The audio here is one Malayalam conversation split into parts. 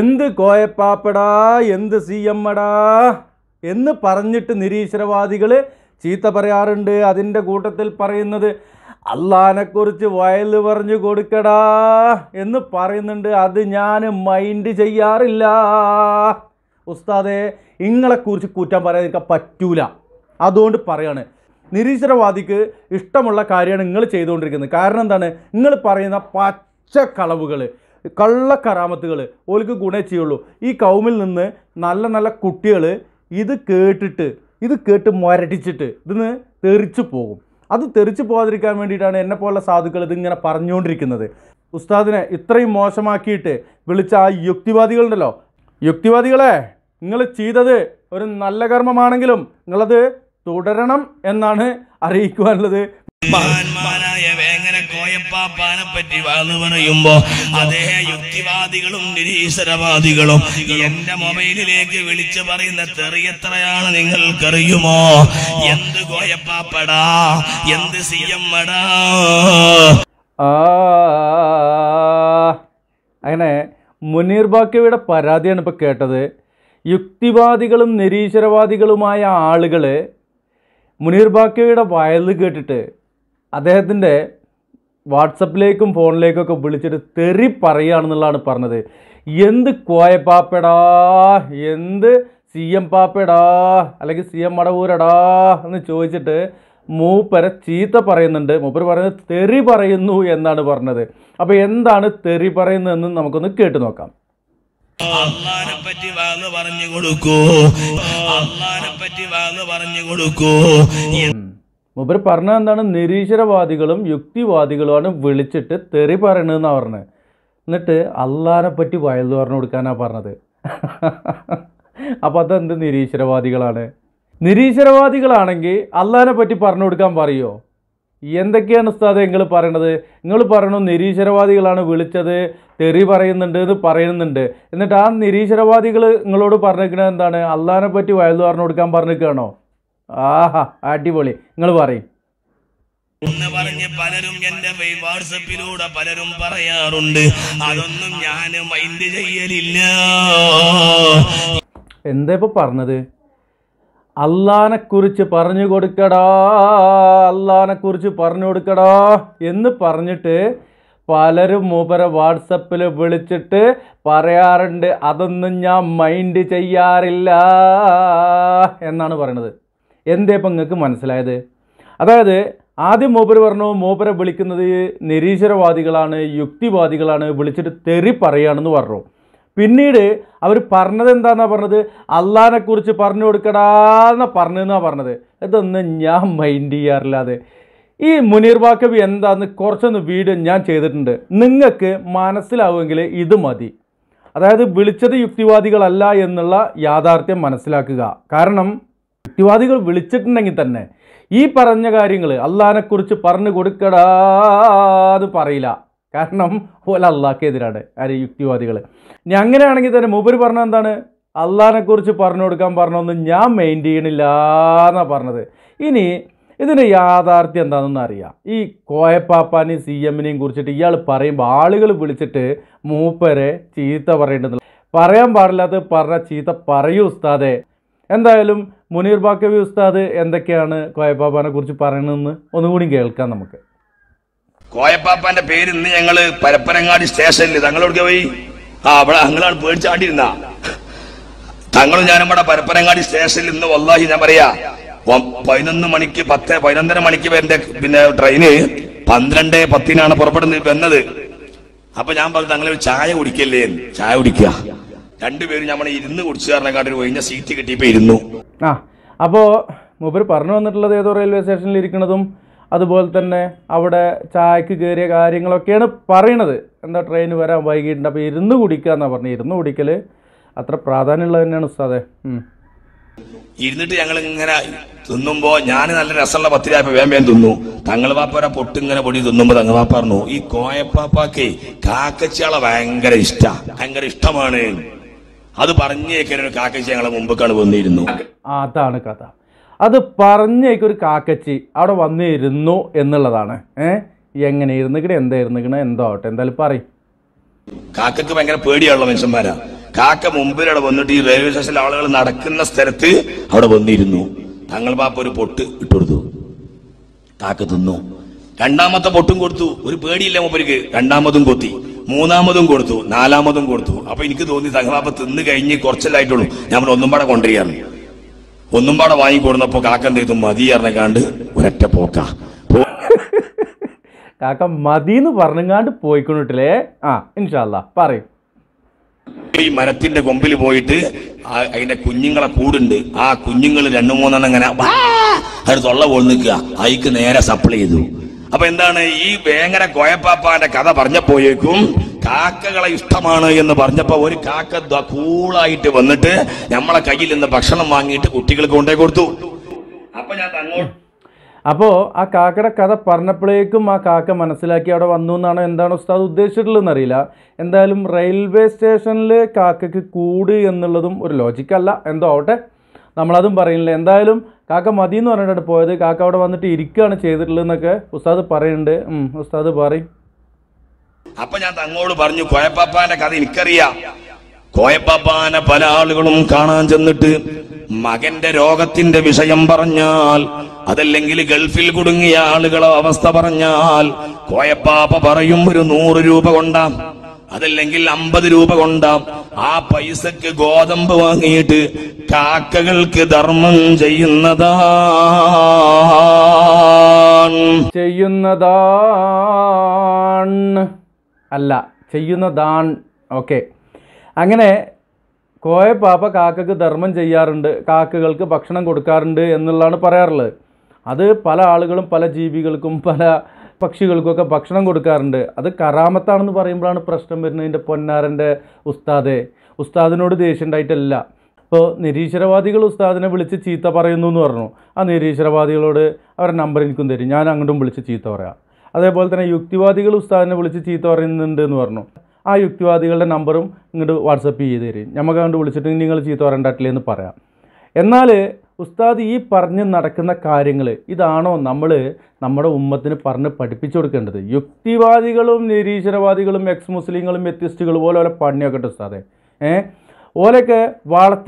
എന്ത് കോയപ്പാപ്പടാ എന്ത് സി എമ്മടാ എന്ന് പറഞ്ഞിട്ട് നിരീശ്വരവാദികൾ ചീത്ത പറയാറുണ്ട് അതിൻ്റെ കൂട്ടത്തിൽ പറയുന്നത് അള്ളഹാനെക്കുറിച്ച് വയൽ പറഞ്ഞു കൊടുക്കടാ എന്ന് പറയുന്നുണ്ട് അത് ഞാൻ മൈൻഡ് ചെയ്യാറില്ല ഉസ്താദെ ഇങ്ങളെക്കുറിച്ച് കുറ്റം പറയാതിരിക്കാൻ പറ്റൂല അതുകൊണ്ട് പറയാണ് നിരീശ്വരവാദിക്ക് ഇഷ്ടമുള്ള കാര്യമാണ് നിങ്ങൾ ചെയ്തുകൊണ്ടിരിക്കുന്നത് കാരണം എന്താണ് നിങ്ങൾ പറയുന്ന പച്ച കളവുകൾ കള്ള കറാമത്തുകൾ ഓൽക്ക് ഗുണേ ചെയ്യുള്ളൂ ഈ കൗമിൽ നിന്ന് നല്ല നല്ല കുട്ടികൾ ഇത് കേട്ടിട്ട് ഇത് കേട്ട് മുരടിച്ചിട്ട് ഇതിന്ന് തെറിച്ചു പോകും അത് തെറിച്ചു പോകാതിരിക്കാൻ വേണ്ടിയിട്ടാണ് എന്നെപ്പോലുള്ള സാധുക്കൾ ഇതിങ്ങനെ പറഞ്ഞുകൊണ്ടിരിക്കുന്നത് ഉസ്താദിനെ ഇത്രയും മോശമാക്കിയിട്ട് വിളിച്ച ആ യുക്തിവാദികളുണ്ടല്ലോ യുക്തിവാദികളെ നിങ്ങൾ ചെയ്തത് ഒരു നല്ല കർമ്മമാണെങ്കിലും നിങ്ങളത് തുടരണം എന്നാണ് അറിയിക്കുവാനുള്ളത് കോയപ്പാപ്പാനെ പറ്റി വാത് പറയുമ്പോ അദ്ദേഹം യുക്തിവാദികളും നിരീശ്വരവാദികളും എന്റെ മൊബൈലിലേക്ക് വിളിച്ചു പറയുന്ന തെറിയത്രയാണ് നിങ്ങൾക്കറിയുമോ എന്ത് കോയപ്പാപ്പടാ എന്ത് സി എം അടാ അങ്ങനെ മുനീർ ബാക്കിയുടെ പരാതിയാണ് ഇപ്പോൾ കേട്ടത് യുക്തിവാദികളും നിരീശ്വരവാദികളുമായ ആളുകൾ മുനീർ ബാക്കിയുടെ വയലിൽ കേട്ടിട്ട് അദ്ദേഹത്തിൻ്റെ വാട്സപ്പിലേക്കും ഫോണിലേക്കൊക്കെ വിളിച്ചിട്ട് തെറി പറയുകയാണെന്നുള്ളതാണ് പറഞ്ഞത് എന്ത് കോയ പാപ്പടാ എന്ത് സി എം പാപ്പടാ അല്ലെങ്കിൽ സി എം മടവൂരടാ എന്ന് ചോദിച്ചിട്ട് മൂപ്പര ചീത്ത പറയുന്നുണ്ട് മൂപ്പര് പറയുന്നത് തെറി പറയുന്നു എന്നാണ് പറഞ്ഞത് അപ്പോൾ എന്താണ് തെറി പറയുന്നതെന്ന് നമുക്കൊന്ന് കേട്ടു നോക്കാം അള്ളാനെ പറ്റി വാന്ന് പറഞ്ഞു കൊടുക്കൂ അള്ളാനെ പറ്റി വാന്ന് പറഞ്ഞു കൊടുക്കൂ മൂപ്പർ പറഞ്ഞ എന്താണ് നിരീശ്വരവാദികളും യുക്തിവാദികളുമാണ് വിളിച്ചിട്ട് തെറി പറയണതെന്നാണ് പറഞ്ഞത് എന്നിട്ട് അള്ളാനെ പറ്റി വയലു പറഞ്ഞു കൊടുക്കാനാണ് പറഞ്ഞത് അപ്പോൾ അതെന്ത് നിരീശ്വരവാദികളാണ് നിരീശ്വരവാദികളാണെങ്കിൽ അള്ളാനെ പറ്റി പറഞ്ഞു കൊടുക്കാൻ പറയുമോ എന്തൊക്കെയാണ് ഉസ്താദ് നിങ്ങൾ പറയണത് നിങ്ങൾ പറയണു നിരീശ്വരവാദികളാണ് വിളിച്ചത് തെറി പറയുന്നുണ്ട് എന്ന് പറയുന്നുണ്ട് എന്നിട്ട് ആ നിരീശ്വരവാദികൾ നിങ്ങളോട് പറഞ്ഞിരിക്കണത് എന്താണ് അള്ളാനെ പറ്റി വയലു പറഞ്ഞു കൊടുക്കാൻ പറഞ്ഞിരിക്കുകയാണോ ആഹാ അടിപൊളി നിങ്ങൾ പറയും എന്ന് പറഞ്ഞ് പലരും എന്റെ വാട്സപ്പിലൂടെ പലരും പറയാറുണ്ട് അതൊന്നും ഞാൻ മൈൻഡ് ചെയ്യലില്ല എന്താ ഇപ്പൊ പറഞ്ഞത് അള്ളാനെ കുറിച്ച് പറഞ്ഞു കൊടുക്കടാ അള്ളാനെ കുറിച്ച് പറഞ്ഞു കൊടുക്കടാ എന്ന് പറഞ്ഞിട്ട് പലരും മൂപ്പരെ വാട്സപ്പിൽ വിളിച്ചിട്ട് പറയാറുണ്ട് അതൊന്നും ഞാൻ മൈൻഡ് ചെയ്യാറില്ല എന്നാണ് പറയണത് എന്തേ ഇപ്പം നിങ്ങൾക്ക് മനസ്സിലായത് അതായത് ആദ്യം മൂപ്പര് പറഞ്ഞു മൂപ്പരെ വിളിക്കുന്നത് നിരീശ്വരവാദികളാണ് യുക്തിവാദികളാണ് വിളിച്ചിട്ട് തെറി പറയുകയാണെന്ന് പറഞ്ഞു പിന്നീട് അവർ പറഞ്ഞത് എന്താണെന്നാ പറഞ്ഞത് കുറിച്ച് പറഞ്ഞു കൊടുക്കടാന്ന പറഞ്ഞെന്നാ പറഞ്ഞത് ഇതൊന്നും ഞാൻ മൈൻഡ് ചെയ്യാറില്ലാതെ ഈ മുനീർ വാക്കബി എന്താന്ന് കുറച്ചൊന്ന് വീഡിയോ ഞാൻ ചെയ്തിട്ടുണ്ട് നിങ്ങൾക്ക് മനസ്സിലാവുമെങ്കിൽ ഇത് മതി അതായത് വിളിച്ചത് യുക്തിവാദികളല്ല എന്നുള്ള യാഥാർത്ഥ്യം മനസ്സിലാക്കുക കാരണം യുക്തിവാദികൾ വിളിച്ചിട്ടുണ്ടെങ്കിൽ തന്നെ ഈ പറഞ്ഞ കാര്യങ്ങൾ അള്ളഹാനെക്കുറിച്ച് പറഞ്ഞു കൊടുക്കടാന്ന് പറയില്ല കാരണം പോലെ അള്ളാഹ്ക്ക് എതിരാണ് ആര് യുക്തിവാദികൾ ഞാൻ അങ്ങനെയാണെങ്കിൽ തന്നെ മൂപ്പര് പറഞ്ഞ എന്താണ് അള്ളഹാനെക്കുറിച്ച് പറഞ്ഞു കൊടുക്കാൻ പറഞ്ഞൊന്നും ഞാൻ മെയിൻ ചെയ്യണില്ല എന്നാണ് പറഞ്ഞത് ഇനി ഇതിൻ്റെ യാഥാർത്ഥ്യം എന്താണെന്ന് അറിയാം ഈ കോയപ്പാപ്പാനെയും സി എമ്മിനെയും കുറിച്ചിട്ട് ഇയാൾ പറയുമ്പോൾ ആളുകൾ വിളിച്ചിട്ട് മൂപ്പരെ ചീത്ത പറയേണ്ടത് പറയാൻ പാടില്ലാത്ത പറഞ്ഞ ചീത്ത പറയൂ ഉസ്താദെ എന്തായാലും മുനീർ ബാക്കവി ഉസ്താദ് എന്തൊക്കെയാണ് കോയപ്പാപ്പാനെ കുറിച്ച് പറയണമെന്ന് ഒന്നുകൂടി കേൾക്കാം നമുക്ക് കോയപ്പാപ്പാന്റെ പേര് ഇന്ന് ഞങ്ങള് പരപ്പനങ്ങാടി സ്റ്റേഷനിൽ തങ്ങളോട് പോയി ആ അവിടെ അങ്ങളാണ് പേടിച്ചാണ്ടിരുന്ന തങ്ങളും ഞാനും ഇവിടെ പരപ്പനങ്ങാടി സ്റ്റേഷനിൽ ഇന്ന് വല്ലാഹി ഞാൻ പറയാ പതിനൊന്ന് മണിക്ക് പത്ത് പതിനൊന്നര മണിക്ക് എന്റെ പിന്നെ ട്രെയിന് പന്ത്രണ്ട് പത്തിനാണ് പുറപ്പെടുന്നത് വന്നത് അപ്പൊ ഞാൻ പറഞ്ഞു തങ്ങളെ ചായ കുടിക്കല്ലേ ചായ കുടിക്കുക രണ്ടുപേരും നമ്മൾ ഇരുന്ന് കുടിച്ചുകാരനെക്കാട്ടിൽ ഒഴിഞ്ഞ സീറ്റ് കിട്ടിയപ്പോ ഇരുന്നു ആ അപ്പോ മൂപ്പർ പറഞ്ഞു വന്നിട്ടുള്ളത് ഏതോ റെയിൽവേ സ്റ്റേഷനിൽ ഇരിക്കുന്നതും അതുപോലെ തന്നെ അവിടെ ചായക്ക് കയറിയ കാര്യങ്ങളൊക്കെയാണ് പറയണത് എന്താ ട്രെയിൻ വരാൻ വൈകിട്ടുണ്ട് അപ്പോൾ ഇരുന്ന് കുടിക്കുക എന്നാണ് പറഞ്ഞത് ഇരുന്ന് കുടിക്കല് അത്ര പ്രാധാന്യമുള്ളത് തന്നെയാണ് ഉസ്താദെ ഇരുന്നിട്ട് ഞങ്ങൾ ഇങ്ങനെ തിന്നുമ്പോ ഞാൻ നല്ല രസമുള്ള പത്തിരായപ്പോ വേം വേം തിന്നു തങ്ങൾ വാപ്പാര പൊട്ടിങ്ങനെ പൊടി തിന്നുമ്പോ തങ്ങൾ വാപ്പ പറഞ്ഞു ഈ കോയപ്പാപ്പാക്ക് കാക്കച്ചിയാളെ ഭയങ്കര ഇഷ്ട ഭയങ്കര ഇഷ്ടമാണ് അത് പറഞ്ഞേക്കൊരു കാക്കച്ചി ഞങ്ങളെ മുമ്പൊക്കെയാണ് വന്നിരുന്നു അതാണ് കഥ അത് പറഞ്ഞേക്കൊരു കാക്കച്ചി അവിടെ വന്നിരുന്നു എന്നുള്ളതാണ് ഏ എങ്ങനെ ഇരുന്നിക്കണേ എന്താ ഇരുന്നിക്കണ എന്തോ ആവട്ടെ എന്തായാലും പറയും കാക്കക്ക് ഭയങ്കര പേടിയുള്ള മനുഷ്യന്മാരാ കാക്ക മുമ്പിൽ അവിടെ വന്നിട്ട് ഈ റെയിൽവേ സ്റ്റേഷനിൽ ആളുകൾ നടക്കുന്ന സ്ഥലത്ത് അവിടെ വന്നിരുന്നു തങ്ങൾ പാപ്പ ഒരു പൊട്ട് കൊടുത്തു കാക്ക തിന്നു രണ്ടാമത്തെ പൊട്ടും കൊടുത്തു ഒരു പേടിയില്ല മൂപ്പർക്ക് രണ്ടാമതും കൊത്തി മൂന്നാമതും കൊടുത്തു നാലാമതും കൊടുത്തു അപ്പൊ എനിക്ക് തോന്നി സഹബാബ് തിന്ന് കഴിഞ്ഞ് കുറച്ചല്ലായിട്ടുള്ളൂ ഞാൻ ഒന്നും പാടെ കൊണ്ടുവരികയാണ് ഒന്നും പാടെ വാങ്ങിക്കൊടുന്നപ്പോ കാക്ക എന്ത് ചെയ്തു മതി അറിഞ്ഞാണ്ട് ഒരറ്റ പോക്ക കാക്ക മതി എന്ന് പറഞ്ഞങ്ങാണ്ട് പോയിക്കൊണ്ടിട്ടില്ലേ ആ ഇൻഷാല്ല പറയും ഈ മരത്തിന്റെ കൊമ്പിൽ പോയിട്ട് അതിന്റെ കുഞ്ഞുങ്ങളെ കൂടുണ്ട് ആ കുഞ്ഞുങ്ങൾ രണ്ടു മൂന്നെണ്ണം ഇങ്ങനെ അത് തൊള്ള പോയി നിൽക്കുക അയക്ക് നേരെ സപ്ലൈ ചെയ്തു അപ്പൊ എന്താണ് ഈ വേങ്ങര കോയപ്പാപ്പാന്റെ കഥ പറഞ്ഞപ്പോയേക്കും കാക്കകളെ ഇഷ്ടമാണ് എന്ന് പറഞ്ഞപ്പോ ഒരു കാക്ക കൂളായിട്ട് വന്നിട്ട് നമ്മളെ കയ്യിൽ നിന്ന് ഭക്ഷണം വാങ്ങിയിട്ട് കുട്ടികൾക്ക് കൊണ്ടേ കൊടുത്തു അപ്പൊ ഞാൻ അങ്ങോട്ട് അപ്പോൾ ആ കാക്കയുടെ കഥ പറഞ്ഞപ്പോഴേക്കും ആ കാക്ക മനസ്സിലാക്കി അവിടെ വന്നു എന്നാണ് എന്താണ് ഉസ്താദ് ഉദ്ദേശിച്ചിട്ടുള്ളതെന്ന് അറിയില്ല എന്തായാലും റെയിൽവേ സ്റ്റേഷനിൽ കാക്കയ്ക്ക് കൂട് എന്നുള്ളതും ഒരു ലോജിക്കല്ല എന്തോ ആവട്ടെ നമ്മളതും പറയുന്നില്ല എന്തായാലും കാക്ക മതി എന്ന് പറഞ്ഞിട്ട് പോയത് കാക്ക അവിടെ വന്നിട്ട് ഇരിക്കുകയാണ് ചെയ്തിട്ടുള്ളതെന്നൊക്കെ ഉസ്താദ് പറയുന്നുണ്ട് ഉസ്താദ് പറയും അപ്പൊ ഞാൻ തങ്ങോട് പറഞ്ഞു കോയപ്പാപ്പാന്റെ കഥ എനിക്കറിയാം കോയപ്പാപ്പാനെ പല ആളുകളും കാണാൻ ചെന്നിട്ട് മകന്റെ രോഗത്തിന്റെ വിഷയം പറഞ്ഞാൽ അതല്ലെങ്കിൽ ഗൾഫിൽ കുടുങ്ങിയ ആളുകളോ അവസ്ഥ പറഞ്ഞാൽ കോയപ്പാപ്പ പറയും ഒരു നൂറ് രൂപ കൊണ്ടാം അതല്ലെങ്കിൽ അമ്പത് രൂപ കൊണ്ട് ആ പൈസക്ക് ഗോതമ്പ് വാങ്ങിയിട്ട് കാക്കകൾക്ക് ധർമ്മം ചെയ്യുന്നതാ ചെയ്യുന്നതാണ് അല്ല ചെയ്യുന്നതാൺ ഓക്കെ അങ്ങനെ കോയ പാപ്പ കാക്കക്ക് ധർമ്മം ചെയ്യാറുണ്ട് കാക്കകൾക്ക് ഭക്ഷണം കൊടുക്കാറുണ്ട് എന്നുള്ളതാണ് പറയാറുള്ളത് അത് പല ആളുകളും പല ജീവികൾക്കും പല പക്ഷികൾക്കൊക്കെ ഭക്ഷണം കൊടുക്കാറുണ്ട് അത് കറാമത്താണെന്ന് പറയുമ്പോഴാണ് പ്രശ്നം വരുന്നത് എൻ്റെ പൊന്നാരൻ്റെ ഉസ്താദെ ഉസ്താദിനോട് ദേഷ്യം ഉണ്ടായിട്ടല്ല ഇപ്പോൾ നിരീശ്വരവാദികൾ ഉസ്താദിനെ വിളിച്ച് ചീത്ത പറയുന്നു എന്ന് പറഞ്ഞു ആ നിരീശ്വരവാദികളോട് അവരുടെ നമ്പർ എനിക്കും തരും ഞാൻ അങ്ങോട്ടും വിളിച്ച് ചീത്ത പറയാം അതേപോലെ തന്നെ യുക്തിവാദികൾ ഉസ്താദിനെ വിളിച്ച് ചീത്ത പറയുന്നുണ്ട് എന്ന് പറഞ്ഞു ആ യുക്തിവാദികളുടെ നമ്പറും ഇങ്ങോട്ട് വാട്സപ്പ് ചെയ്ത് തരും നമുക്ക് അങ്ങോട്ട് വിളിച്ചിട്ട് നിങ്ങൾ ചീത്ത പറയണ്ടാട്ടില്ലേ എന്ന് പറയാം എന്നാൽ ഉസ്താദ് ഈ പറഞ്ഞ് നടക്കുന്ന കാര്യങ്ങൾ ഇതാണോ നമ്മൾ നമ്മുടെ ഉമ്മത്തിന് പറഞ്ഞ് പഠിപ്പിച്ചു കൊടുക്കേണ്ടത് യുക്തിവാദികളും നിരീശ്വരവാദികളും എക്സ് മുസ്ലിങ്ങളും വ്യത്യസ്തികളും പോലെ ഓലെ പണിയൊക്കെ ഉസ്താദെ ഏ ഓലൊക്കെ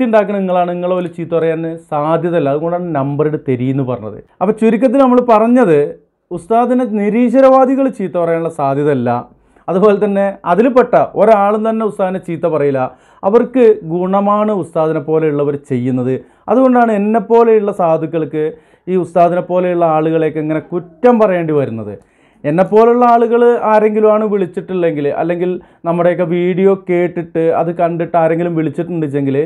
ഉണ്ടാക്കുന്ന നിങ്ങളാണ് നിങ്ങൾ ഓല ചീത്ത പറയാൻ സാധ്യതയല്ല അതുകൊണ്ടാണ് നമ്പർ ഇട്ട് തരിയെന്ന് പറഞ്ഞത് അപ്പോൾ ചുരുക്കത്തിൽ നമ്മൾ പറഞ്ഞത് ഉസ്താദിനെ നിരീശ്വരവാദികൾ ചീത്ത പറയാനുള്ള സാധ്യതയല്ല അതുപോലെ തന്നെ അതിൽപ്പെട്ട ഒരാളും തന്നെ ഉസ്താദിനെ ചീത്ത പറയില്ല അവർക്ക് ഗുണമാണ് ഉസ്താദിനെ പോലെയുള്ളവർ ചെയ്യുന്നത് അതുകൊണ്ടാണ് എന്നെപ്പോലെയുള്ള സാധുക്കൾക്ക് ഈ ഉസ്താദിനെ പോലെയുള്ള ആളുകളെയൊക്കെ ഇങ്ങനെ കുറ്റം പറയേണ്ടി വരുന്നത് എന്നെപ്പോലുള്ള ആളുകൾ ആരെങ്കിലും ആണ് വിളിച്ചിട്ടില്ലെങ്കിൽ അല്ലെങ്കിൽ നമ്മുടെയൊക്കെ വീഡിയോ കേട്ടിട്ട് അത് കണ്ടിട്ട് ആരെങ്കിലും വിളിച്ചിട്ടുണ്ടെങ്കിൽ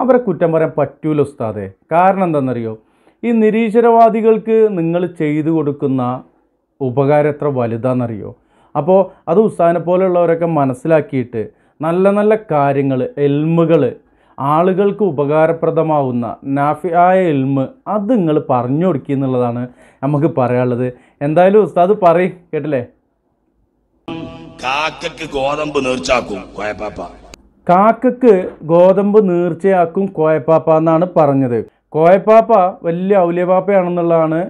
അവരെ കുറ്റം പറയാൻ പറ്റൂല ഉസ്താദെ കാരണം എന്താണെന്നറിയോ ഈ നിരീശ്വരവാദികൾക്ക് നിങ്ങൾ ചെയ്തു കൊടുക്കുന്ന ഉപകാരം എത്ര വലുതാണെന്നറിയോ അപ്പോൾ അത് ഉസ്താദിനെ പോലെയുള്ളവരൊക്കെ മനസ്സിലാക്കിയിട്ട് നല്ല നല്ല കാര്യങ്ങൾ എൽമുകൾ ആളുകൾക്ക് ഉപകാരപ്രദമാവുന്ന നാഫിയായ എൽമ് അത് നിങ്ങൾ പറഞ്ഞു കൊടുക്കുക എന്നുള്ളതാണ് നമുക്ക് പറയാനുള്ളത് എന്തായാലും ഉസ്താദ് പറയും കേട്ടില്ലേ കാക്കക്ക് ഗോതമ്പ് നീർച്ചാക്കും കോയപ്പാപ്പ കാക്കക്ക് ഗോതമ്പ് നീർച്ചയാക്കും കോയപ്പാപ്പ എന്നാണ് പറഞ്ഞത് കോയപ്പാപ്പ വലിയ ഔലിയപാപ്പയാണെന്നുള്ളതാണ്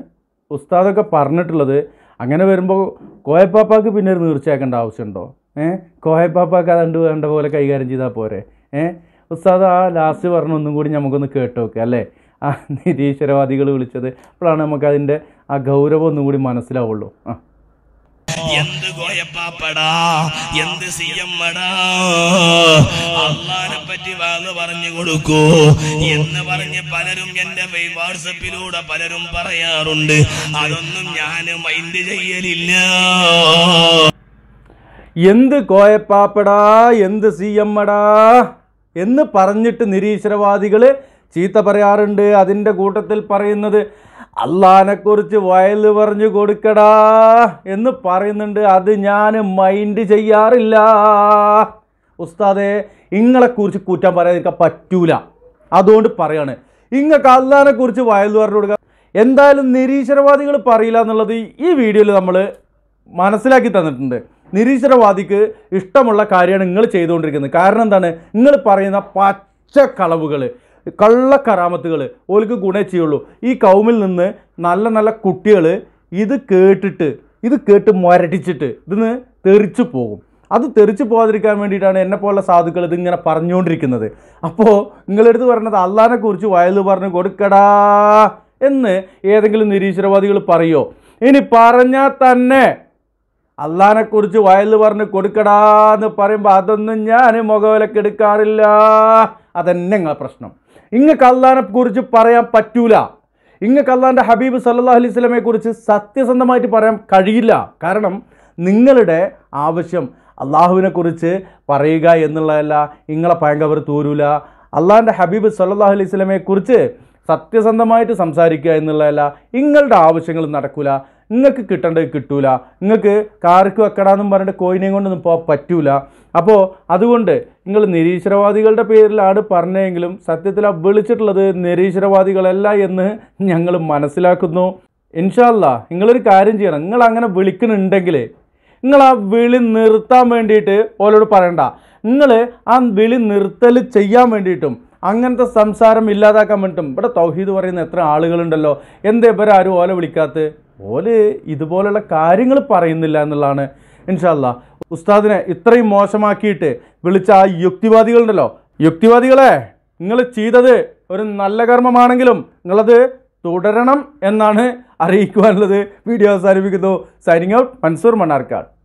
ഉസ്താദൊക്കെ പറഞ്ഞിട്ടുള്ളത് അങ്ങനെ വരുമ്പോൾ കോയപ്പാപ്പാക്ക് പിന്നെ ഒരു നീർച്ചയാക്കേണ്ട ആവശ്യമുണ്ടോ ഏ കോയപ്പാപ്പാക്ക് അതുകൊണ്ട് വേണ്ട പോലെ കൈകാര്യം ചെയ്താൽ പോരെ ഏ ഉസ്താദ് ആ ലാസ്റ്റ് പറഞ്ഞ ഒന്നും കൂടി നമുക്കൊന്ന് കേട്ടോക്കെ അല്ലേ ആ നിരീശ്വരവാദികൾ വിളിച്ചത് അപ്പോഴാണ് നമുക്കതിൻ്റെ ആ ഗൗരവം ഒന്നും കൂടി മനസ്സിലാവുള്ളൂ ആ എന്ത് കോയപ്പാപ്പടാ എന്ത് സി മടാ അള്ളാനെ പറ്റി വാങ്ങ് പറഞ്ഞു കൊടുക്കൂ എന്ന് പറഞ്ഞ് പലരും എന്റെ വാട്സപ്പിലൂടെ പലരും പറയാറുണ്ട് അതൊന്നും ഞാൻ മൈൻഡ് ചെയ്യലില്ല എന്ത് കോയപ്പാപ്പടാ എന്ത് സി മടാ എന്ന് പറഞ്ഞിട്ട് നിരീശ്വരവാദികള് ചീത്ത പറയാറുണ്ട് അതിൻ്റെ കൂട്ടത്തിൽ പറയുന്നത് അള്ളഹാനെക്കുറിച്ച് വയൽ പറഞ്ഞു കൊടുക്കടാ എന്ന് പറയുന്നുണ്ട് അത് ഞാൻ മൈൻഡ് ചെയ്യാറില്ല ഉസ്താദെ ഇങ്ങളെക്കുറിച്ച് കുറ്റം പറയാതിരിക്കാൻ പറ്റൂല അതുകൊണ്ട് പറയാണ് ഇങ്ങൾക്ക് അള്ളഹാനെക്കുറിച്ച് വയൽ പറഞ്ഞു കൊടുക്കുക എന്തായാലും നിരീശ്വരവാദികൾ പറയില്ല എന്നുള്ളത് ഈ വീഡിയോയിൽ നമ്മൾ മനസ്സിലാക്കി തന്നിട്ടുണ്ട് നിരീശ്വരവാദിക്ക് ഇഷ്ടമുള്ള കാര്യമാണ് നിങ്ങൾ ചെയ്തുകൊണ്ടിരിക്കുന്നത് കാരണം എന്താണ് നിങ്ങൾ പറയുന്ന പച്ച കളവുകൾ കള്ള കറാമത്തുകൾ ഓൽക്ക് ഗുണേ ചെയ്യുള്ളൂ ഈ കൗമിൽ നിന്ന് നല്ല നല്ല കുട്ടികൾ ഇത് കേട്ടിട്ട് ഇത് കേട്ട് മുരടിച്ചിട്ട് ഇതിന്ന് തെറിച്ചു പോകും അത് തെറിച്ച് പോകാതിരിക്കാൻ വേണ്ടിയിട്ടാണ് എന്നെ പോലുള്ള സാധുക്കൾ ഇതിങ്ങനെ പറഞ്ഞുകൊണ്ടിരിക്കുന്നത് അപ്പോൾ നിങ്ങളെടുത്ത് പറഞ്ഞത് അള്ളാഹിനെക്കുറിച്ച് വയലു പറഞ്ഞു കൊടുക്കടാ എന്ന് ഏതെങ്കിലും നിരീശ്വരവാദികൾ പറയോ ഇനി പറഞ്ഞാൽ തന്നെ അള്ളാഹിനെക്കുറിച്ച് വയല് പറഞ്ഞ് കൊടുക്കടാ എന്ന് പറയുമ്പോൾ അതൊന്നും ഞാൻ മുഖവിലക്കെടുക്കാറില്ല അതന്നെ നിങ്ങളെ പ്രശ്നം ഇങ്ങക്ക് അള്ളഹാനെ കുറിച്ച് പറയാൻ പറ്റൂല ഇങ്ങക്ക് അള്ളാഹാൻ്റെ ഹബീബ് സല്ലാ അലൈഹി സ്വലമയെ കുറിച്ച് സത്യസന്ധമായിട്ട് പറയാൻ കഴിയില്ല കാരണം നിങ്ങളുടെ ആവശ്യം അള്ളാഹുവിനെക്കുറിച്ച് പറയുക എന്നുള്ളതല്ല നിങ്ങളെ പയങ്കവർ തോരൂല അള്ളാഹിൻ്റെ ഹബീബ് സല്ലാ അലൈഹി സ്വലമയെക്കുറിച്ച് സത്യസന്ധമായിട്ട് സംസാരിക്കുക എന്നുള്ളതല്ല നിങ്ങളുടെ ആവശ്യങ്ങൾ നടക്കില്ല നിങ്ങൾക്ക് കിട്ടേണ്ടത് കിട്ടൂല നിങ്ങൾക്ക് കാർക്ക് വെക്കടാന്നും പറഞ്ഞിട്ട് കോയിനെയും കൊണ്ടൊന്നും പോകാൻ പറ്റൂല അപ്പോൾ അതുകൊണ്ട് നിങ്ങൾ നിരീശ്വരവാദികളുടെ പേരിലാണ് പറഞ്ഞതെങ്കിലും സത്യത്തിൽ ആ വിളിച്ചിട്ടുള്ളത് നിരീശ്വരവാദികളല്ല എന്ന് ഞങ്ങൾ മനസ്സിലാക്കുന്നു ഇൻഷാല്ല നിങ്ങളൊരു കാര്യം ചെയ്യണം നിങ്ങൾ അങ്ങനെ വിളിക്കുന്നുണ്ടെങ്കിൽ നിങ്ങൾ ആ വിളി നിർത്താൻ വേണ്ടിയിട്ട് ഓലോട് പറയണ്ട നിങ്ങൾ ആ വിളി നിർത്തൽ ചെയ്യാൻ വേണ്ടിയിട്ടും അങ്ങനത്തെ സംസാരം ഇല്ലാതാക്കാൻ വേണ്ടിയിട്ടും ഇവിടെ തൗഹീദ് പറയുന്ന എത്ര ആളുകളുണ്ടല്ലോ എന്തേ ഇവരാരും ഓല വിളിക്കാത്ത ഓല് ഇതുപോലുള്ള കാര്യങ്ങൾ പറയുന്നില്ല എന്നുള്ളതാണ് ഇൻഷാല്ല ഉസ്താദിനെ ഇത്രയും മോശമാക്കിയിട്ട് വിളിച്ച ആ യുക്തിവാദികളുണ്ടല്ലോ യുക്തിവാദികളെ നിങ്ങൾ ചെയ്തത് ഒരു നല്ല കർമ്മമാണെങ്കിലും നിങ്ങളത് തുടരണം എന്നാണ് അറിയിക്കുവാനുള്ളത് വീഡിയോ അവസാനിപ്പിക്കുന്നു സൈനിങ് ഔട്ട് മൻസൂർ മണ്ണാർക്കാട്